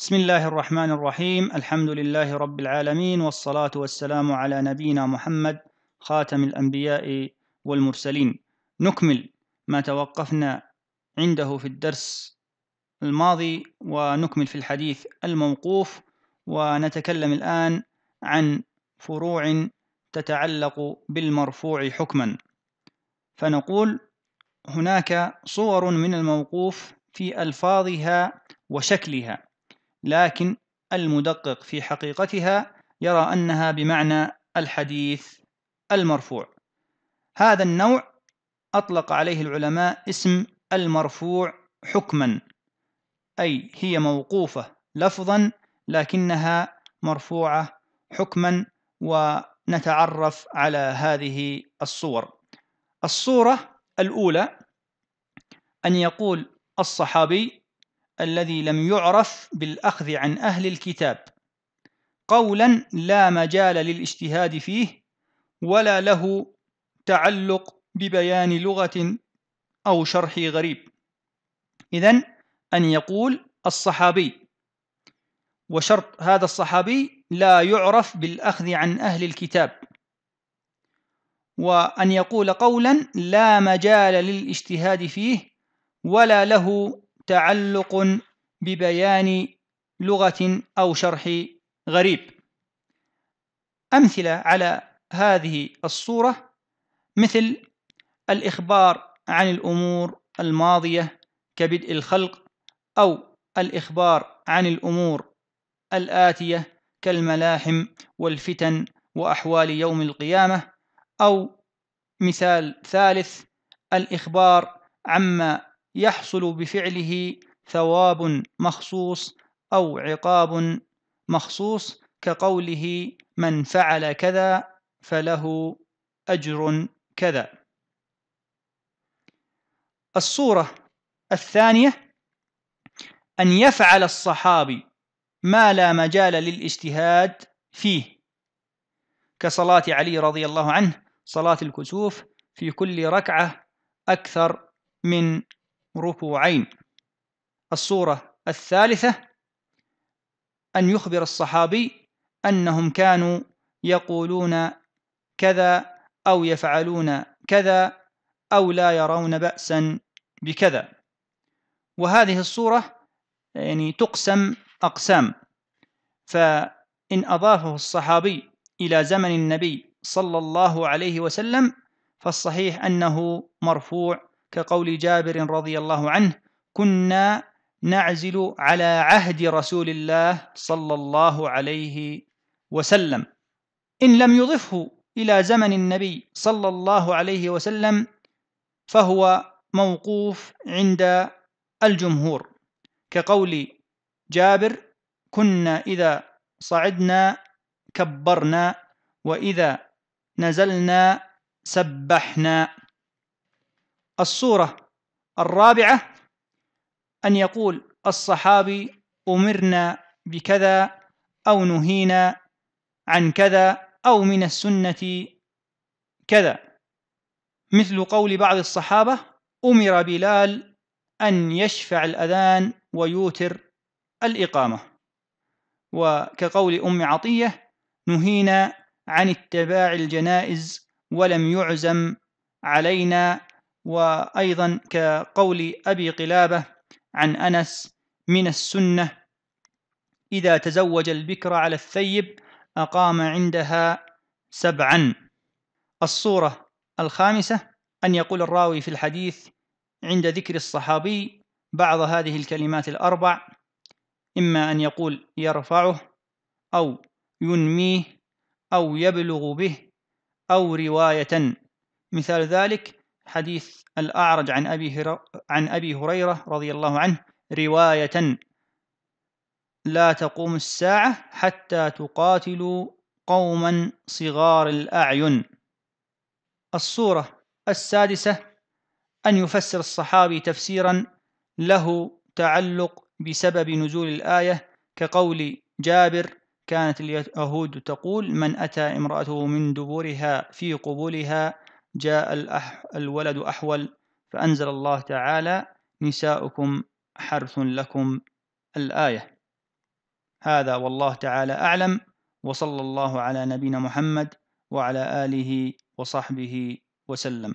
بسم الله الرحمن الرحيم الحمد لله رب العالمين والصلاة والسلام على نبينا محمد خاتم الأنبياء والمرسلين نكمل ما توقفنا عنده في الدرس الماضي ونكمل في الحديث الموقوف ونتكلم الآن عن فروع تتعلق بالمرفوع حكما فنقول هناك صور من الموقوف في ألفاظها وشكلها لكن المدقق في حقيقتها يرى أنها بمعنى الحديث المرفوع هذا النوع أطلق عليه العلماء اسم المرفوع حكما أي هي موقوفة لفظا لكنها مرفوعة حكما ونتعرف على هذه الصور الصورة الأولى أن يقول الصحابي الذي لم يعرف بالأخذ عن أهل الكتاب قولا لا مجال للاجتهاد فيه ولا له تعلق ببيان لغة أو شرح غريب إذا أن يقول الصحابي وشرط هذا الصحابي لا يعرف بالأخذ عن أهل الكتاب وأن يقول قولا لا مجال للاجتهاد فيه ولا له تعلق ببيان لغة أو شرح غريب أمثلة على هذه الصورة مثل الإخبار عن الأمور الماضية كبدء الخلق أو الإخبار عن الأمور الآتية كالملاحم والفتن وأحوال يوم القيامة أو مثال ثالث الإخبار عما يحصل بفعله ثواب مخصوص أو عقاب مخصوص كقوله من فعل كذا فله أجر كذا الصورة الثانية أن يفعل الصحابي ما لا مجال للاجتهاد فيه كصلاة علي رضي الله عنه صلاة الكسوف في كل ركعة أكثر من ركوعين الصورة الثالثة أن يخبر الصحابي أنهم كانوا يقولون كذا أو يفعلون كذا أو لا يرون بأسا بكذا وهذه الصورة يعني تقسم أقسام فإن أضافه الصحابي إلى زمن النبي صلى الله عليه وسلم فالصحيح أنه مرفوع كقول جابر رضي الله عنه كنا نعزل على عهد رسول الله صلى الله عليه وسلم إن لم يضفه إلى زمن النبي صلى الله عليه وسلم فهو موقوف عند الجمهور كقول جابر كنا إذا صعدنا كبرنا وإذا نزلنا سبحنا الصورة الرابعة أن يقول الصحابي أمرنا بكذا أو نهينا عن كذا أو من السنة كذا مثل قول بعض الصحابة أمر بلال أن يشفع الأذان ويوتر الإقامة وكقول أم عطية نهينا عن اتباع الجنائز ولم يعزم علينا وأيضا كقول أبي قلابة عن أنس من السنة إذا تزوج البكر على الثيب أقام عندها سبعا الصورة الخامسة أن يقول الراوي في الحديث عند ذكر الصحابي بعض هذه الكلمات الأربع إما أن يقول يرفعه أو ينميه أو يبلغ به أو رواية مثال ذلك حديث الأعرج عن أبي, هر... عن أبي هريرة رضي الله عنه رواية لا تقوم الساعة حتى تقاتلوا قوما صغار الأعين الصورة السادسة أن يفسر الصحابي تفسيرا له تعلق بسبب نزول الآية كقول جابر كانت اليهود تقول من أتى امرأته من دبرها في قبولها جاء الأح الولد أحول فأنزل الله تعالى نساؤكم حرث لكم الآية هذا والله تعالى أعلم وصلى الله على نبينا محمد وعلى آله وصحبه وسلم